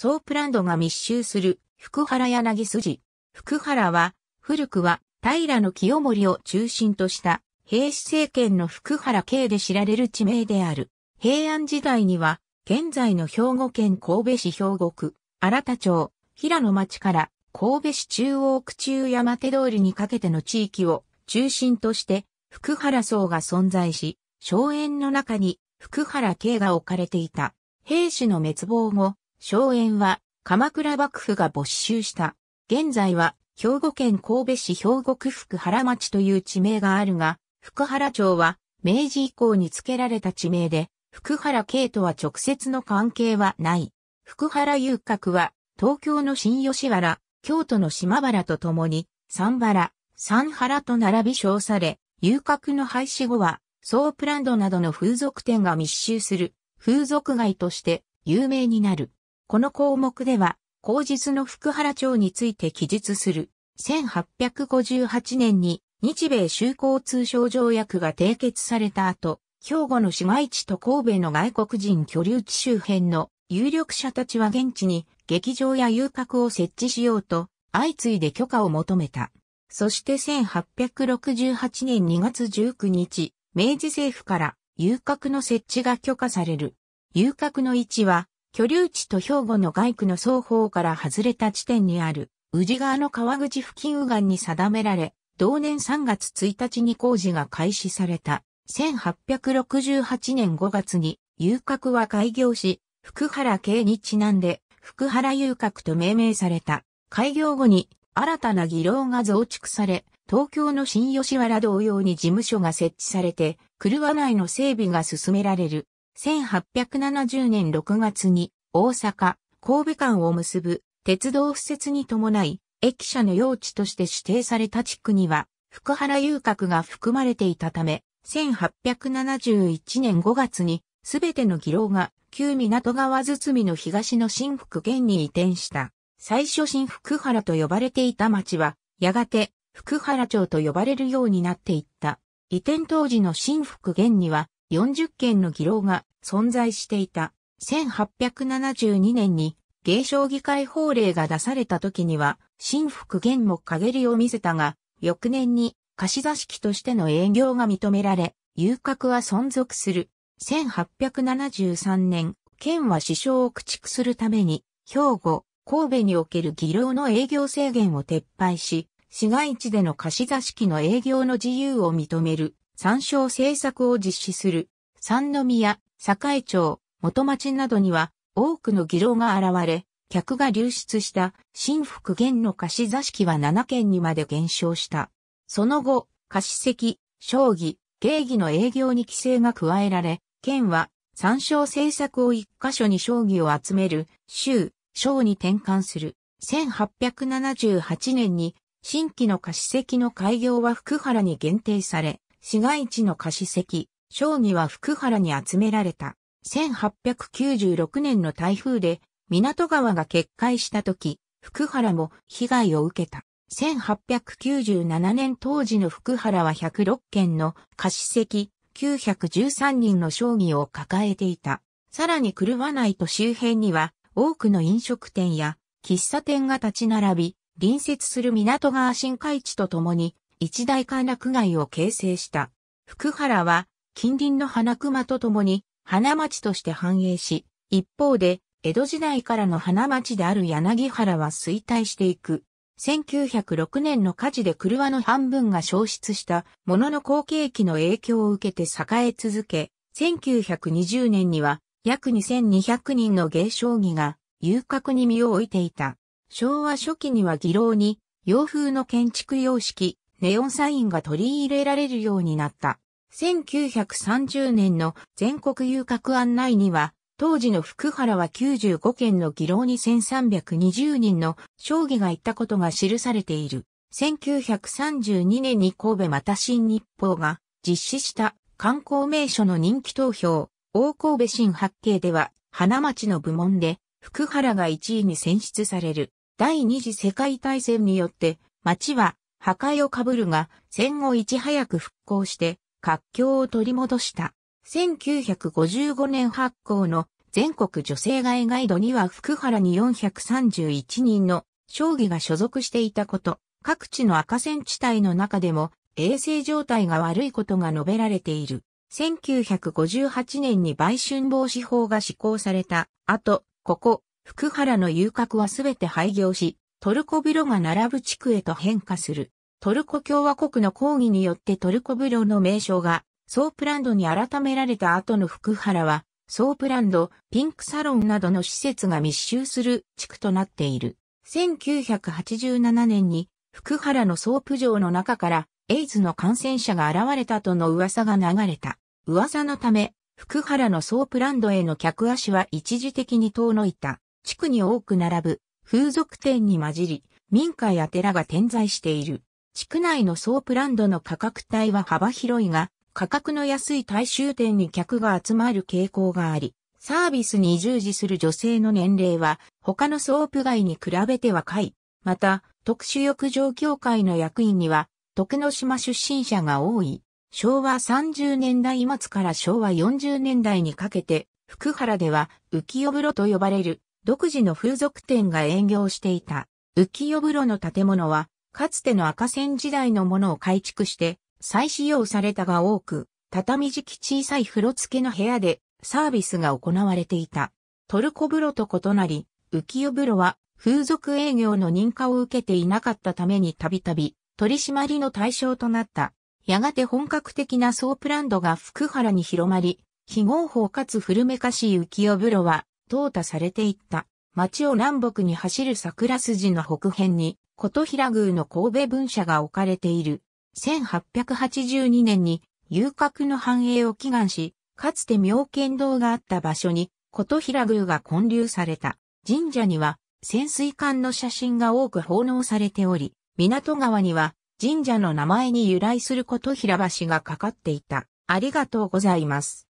ソープランドが密集する福原柳筋。福原は、古くは平清盛を中心とした平氏政権の福原系で知られる地名である。平安時代には、現在の兵庫県神戸市兵庫区、荒田町、平野町から神戸市中央区中山手通りにかけての地域を中心として福原荘が存在し、荘園の中に福原系が置かれていた。平氏の滅亡後、荘園は鎌倉幕府が没収した。現在は兵庫県神戸市兵庫区福原町という地名があるが、福原町は明治以降に付けられた地名で、福原慶とは直接の関係はない。福原遊郭は東京の新吉原、京都の島原とともに、三原、三原と並び称され、遊郭の廃止後は、ソープランドなどの風俗店が密集する、風俗街として有名になる。この項目では、後日の福原町について記述する。1858年に日米修好通商条約が締結された後、兵庫の市街地と神戸の外国人居留地周辺の有力者たちは現地に劇場や遊郭を設置しようと相次いで許可を求めた。そして1868年2月19日、明治政府から遊郭の設置が許可される。遊郭の位置は居留地と兵庫の外区の双方から外れた地点にある、宇治川の川口付近右岸に定められ、同年3月1日に工事が開始された。1868年5月に遊郭は開業し、福原系にちなんで、福原遊郭と命名された。開業後に新たな議論が増築され、東京の新吉原同様に事務所が設置されて、車内の整備が進められる。1870年6月に大阪、神戸間を結ぶ鉄道敷設に伴い、駅舎の用地として指定された地区には、福原遊郭が含まれていたため、1871年5月に、すべての議論が旧港川堤の東の新福県に移転した。最初新福原と呼ばれていた町は、やがて福原町と呼ばれるようになっていった。移転当時の新福県には40件の議論が存在していた。1872年に芸商議会法令が出された時には、新福元も陰りを見せたが、翌年に貸し座敷としての営業が認められ、遊郭は存続する。1873年、県は支障を駆逐するために、兵庫、神戸における技量の営業制限を撤廃し、市街地での貸し座敷の営業の自由を認める、参照政策を実施する。三宮、栄町、元町などには多くの議論が現れ、客が流出した新福元の貸し座敷は7件にまで減少した。その後、貸し席、将棋、芸妓の営業に規制が加えられ、県は参照政策を一箇所に将棋を集める州、省に転換する。1878年に新規の貸し席の開業は福原に限定され、市街地の貸し席、将棋は福原に集められた。1896年の台風で港川が決壊した時、福原も被害を受けた。1897年当時の福原は106件の貸席913人の将棋を抱えていた。さらに狂わないと周辺には多くの飲食店や喫茶店が立ち並び、隣接する港川新海地とともに一大歓楽街を形成した。福原は近隣の花熊とともに花町として繁栄し、一方で、江戸時代からの花町である柳原は衰退していく。1906年の火事で車の半分が消失したものの後継機の影響を受けて栄え続け、1920年には約2200人の芸将技が遊郭に身を置いていた。昭和初期には技論に洋風の建築様式、ネオンサインが取り入れられるようになった。1930年の全国遊郭案内には、当時の福原は95件の議論に1320人の将棋が行ったことが記されている。1932年に神戸また新日報が実施した観光名所の人気投票、大神戸新八景では、花町の部門で福原が1位に選出される。第二次世界大戦によって、町は破壊をかぶるが、戦後いち早く復興して、活況を取り戻した。1955年発行の全国女性外ガイドには福原に431人の将棋が所属していたこと、各地の赤線地帯の中でも衛生状態が悪いことが述べられている。1958年に売春防止法が施行された後、ここ、福原の遊郭はすべて廃業し、トルコビロが並ぶ地区へと変化する。トルコ共和国の抗議によってトルコブロの名称がソープランドに改められた後の福原は、ソープランド、ピンクサロンなどの施設が密集する地区となっている。1987年に福原のソープ城の中からエイズの感染者が現れたとの噂が流れた。噂のため、福原のソープランドへの客足は一時的に遠のいた。地区に多く並ぶ風俗店に混じり、民家や寺が点在している。地区内のソープランドの価格帯は幅広いが、価格の安い大衆店に客が集まる傾向があり、サービスに従事する女性の年齢は他のソープ街に比べて若い。また、特殊浴場協会の役員には、徳之島出身者が多い。昭和30年代末から昭和40年代にかけて、福原では浮世風呂と呼ばれる独自の風俗店が営業していた。浮世風呂の建物はかつての赤線時代のものを改築して再使用されたが多く、畳敷き小さい風呂付きの部屋でサービスが行われていた。トルコ風呂と異なり、浮世風呂は風俗営業の認可を受けていなかったためにたびたび取り締まりの対象となった。やがて本格的なソープランドが福原に広まり、非合法かつ古めかしい浮世風呂は淘汰されていった。町を南北に走る桜筋の北辺に、琴平宮の神戸分社が置かれている。1882年に、遊郭の繁栄を祈願し、かつて妙見堂があった場所に、琴平宮が建立された。神社には、潜水艦の写真が多く奉納されており、港川には、神社の名前に由来する琴平橋がかかっていた。ありがとうございます。